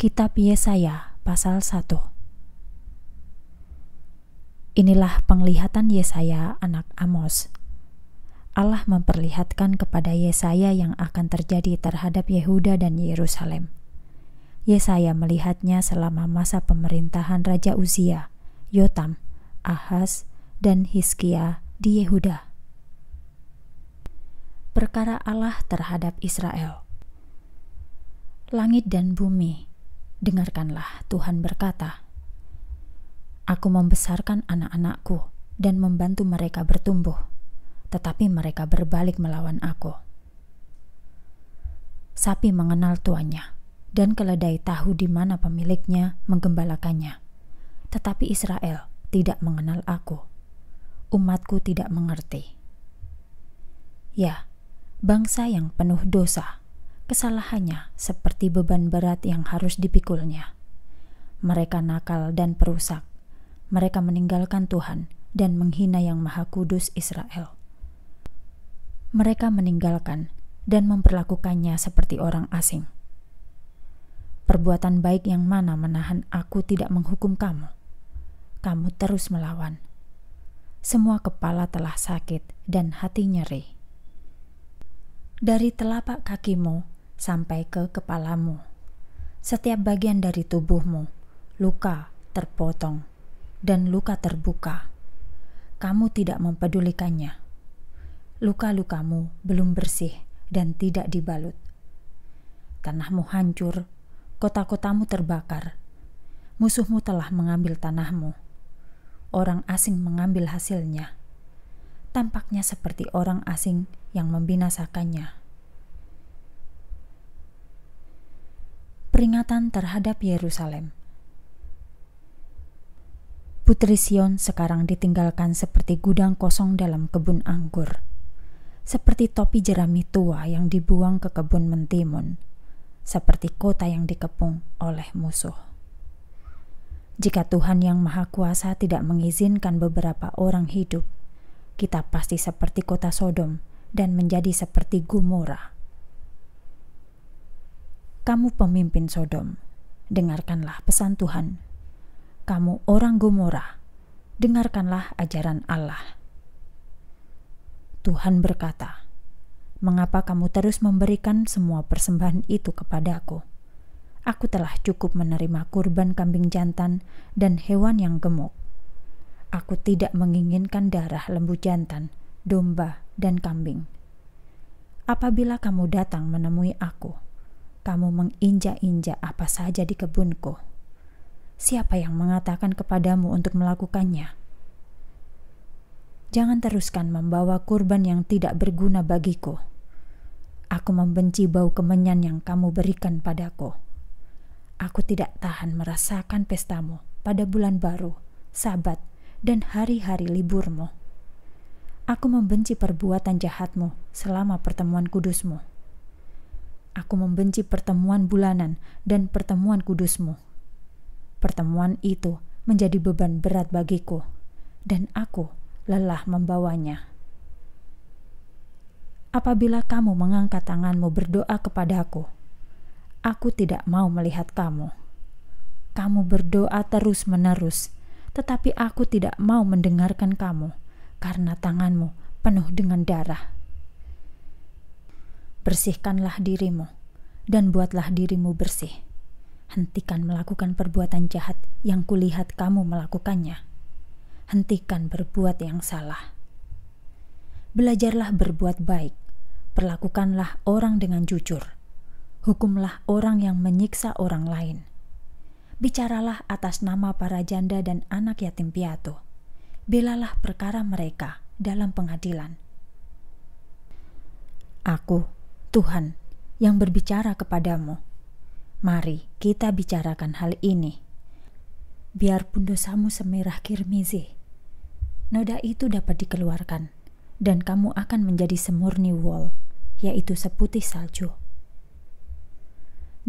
Kitab Yesaya pasal 1 Inilah penglihatan Yesaya anak Amos. Allah memperlihatkan kepada Yesaya yang akan terjadi terhadap Yehuda dan Yerusalem. Yesaya melihatnya selama masa pemerintahan Raja Uzia, Yotam, Ahaz, dan Hiskia di Yehuda. Perkara Allah terhadap Israel. Langit dan bumi Dengarkanlah Tuhan berkata, Aku membesarkan anak-anakku dan membantu mereka bertumbuh, tetapi mereka berbalik melawan aku. Sapi mengenal tuannya, dan keledai tahu di mana pemiliknya menggembalakannya. Tetapi Israel tidak mengenal aku. Umatku tidak mengerti. Ya, bangsa yang penuh dosa kesalahannya seperti beban berat yang harus dipikulnya. Mereka nakal dan perusak. Mereka meninggalkan Tuhan dan menghina Yang Maha Kudus Israel. Mereka meninggalkan dan memperlakukannya seperti orang asing. Perbuatan baik yang mana menahan aku tidak menghukum kamu? Kamu terus melawan. Semua kepala telah sakit dan hati nyeri dari telapak kakimu sampai ke kepalamu. Setiap bagian dari tubuhmu, luka terpotong dan luka terbuka. Kamu tidak mempedulikannya. Luka-lukamu belum bersih dan tidak dibalut. Tanahmu hancur, kota-kotamu terbakar. Musuhmu telah mengambil tanahmu. Orang asing mengambil hasilnya. Tampaknya seperti orang asing yang membinasakannya. peringatan terhadap Yerusalem. Putri Sion sekarang ditinggalkan seperti gudang kosong dalam kebun anggur, seperti topi jerami tua yang dibuang ke kebun mentimun, seperti kota yang dikepung oleh musuh. Jika Tuhan Yang Maha Kuasa tidak mengizinkan beberapa orang hidup, kita pasti seperti kota Sodom dan menjadi seperti Gomora kamu pemimpin Sodom, dengarkanlah pesan Tuhan. Kamu orang Gomora, dengarkanlah ajaran Allah. Tuhan berkata, Mengapa kamu terus memberikan semua persembahan itu kepadaku? Aku telah cukup menerima kurban kambing jantan dan hewan yang gemuk. Aku tidak menginginkan darah lembu jantan, domba, dan kambing. Apabila kamu datang menemui aku, kamu menginjak-injak apa saja di kebunku. Siapa yang mengatakan kepadamu untuk melakukannya? Jangan teruskan membawa kurban yang tidak berguna bagiku. Aku membenci bau kemenyan yang kamu berikan padaku. Aku tidak tahan merasakan pestamu pada bulan baru, sabat, dan hari-hari liburmu. Aku membenci perbuatan jahatmu selama pertemuan kudusmu Aku membenci pertemuan bulanan dan pertemuan kudusmu. Pertemuan itu menjadi beban berat bagiku, dan aku lelah membawanya. Apabila kamu mengangkat tanganmu berdoa kepadaku, aku tidak mau melihat kamu. Kamu berdoa terus-menerus, tetapi aku tidak mau mendengarkan kamu karena tanganmu penuh dengan darah. Bersihkanlah dirimu dan buatlah dirimu bersih. Hentikan melakukan perbuatan jahat yang kulihat kamu melakukannya. Hentikan berbuat yang salah. Belajarlah berbuat baik. Perlakukanlah orang dengan jujur. Hukumlah orang yang menyiksa orang lain. Bicaralah atas nama para janda dan anak yatim piatu. Belalah perkara mereka dalam pengadilan. Aku Tuhan yang berbicara kepadamu. Mari kita bicarakan hal ini. Biarpun dosamu semerah kirmizi, noda itu dapat dikeluarkan dan kamu akan menjadi semurni wol, yaitu seputih salju.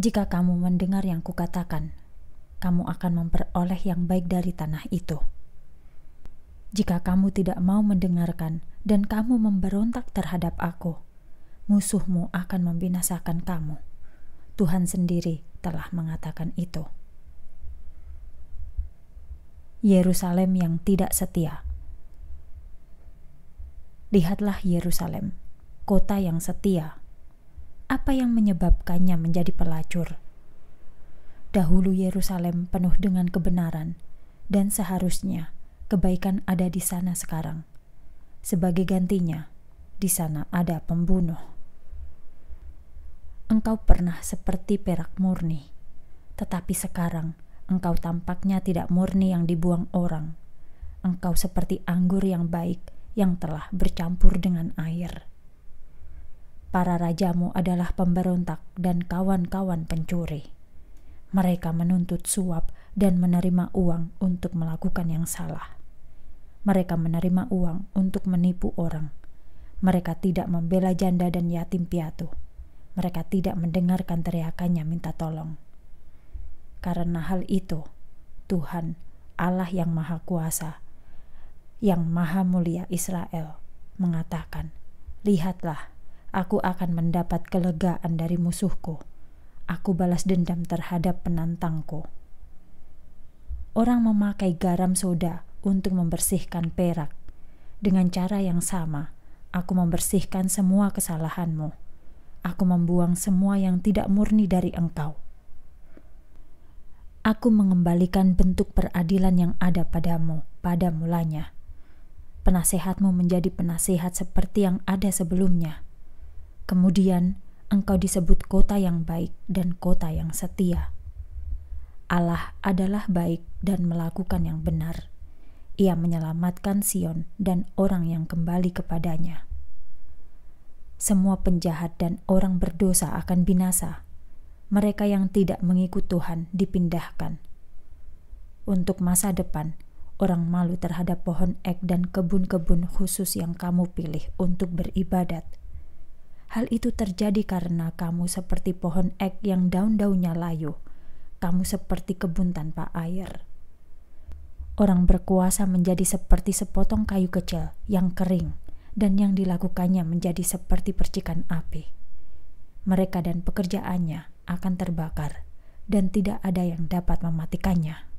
Jika kamu mendengar yang kukatakan, kamu akan memperoleh yang baik dari tanah itu. Jika kamu tidak mau mendengarkan dan kamu memberontak terhadap aku, musuhmu akan membinasakan kamu. Tuhan sendiri telah mengatakan itu. Yerusalem yang tidak setia. Lihatlah Yerusalem, kota yang setia. Apa yang menyebabkannya menjadi pelacur? Dahulu Yerusalem penuh dengan kebenaran, dan seharusnya kebaikan ada di sana sekarang. Sebagai gantinya, di sana ada pembunuh engkau pernah seperti perak murni, tetapi sekarang engkau tampaknya tidak murni yang dibuang orang. Engkau seperti anggur yang baik yang telah bercampur dengan air. Para rajamu adalah pemberontak dan kawan-kawan pencuri. Mereka menuntut suap dan menerima uang untuk melakukan yang salah. Mereka menerima uang untuk menipu orang. Mereka tidak membela janda dan yatim piatu mereka tidak mendengarkan teriakannya minta tolong. Karena hal itu, Tuhan Allah yang Maha Kuasa, yang Maha Mulia Israel, mengatakan, "Lihatlah, aku akan mendapat kelegaan dari musuhku. Aku balas dendam terhadap penantangku." Orang memakai garam soda untuk membersihkan perak. Dengan cara yang sama, aku membersihkan semua kesalahanmu Aku membuang semua yang tidak murni dari Engkau. Aku mengembalikan bentuk peradilan yang ada padamu pada mulanya. Penasehatmu menjadi penasehat seperti yang ada sebelumnya. Kemudian, engkau disebut kota yang baik dan kota yang setia. Allah adalah baik dan melakukan yang benar. Ia menyelamatkan Sion dan orang yang kembali kepadanya semua penjahat dan orang berdosa akan binasa. Mereka yang tidak mengikut Tuhan dipindahkan. Untuk masa depan, orang malu terhadap pohon ek dan kebun-kebun khusus yang kamu pilih untuk beribadat. Hal itu terjadi karena kamu seperti pohon ek yang daun-daunnya layu. Kamu seperti kebun tanpa air. Orang berkuasa menjadi seperti sepotong kayu kecil yang kering dan yang dilakukannya menjadi seperti percikan api. Mereka dan pekerjaannya akan terbakar, dan tidak ada yang dapat mematikannya.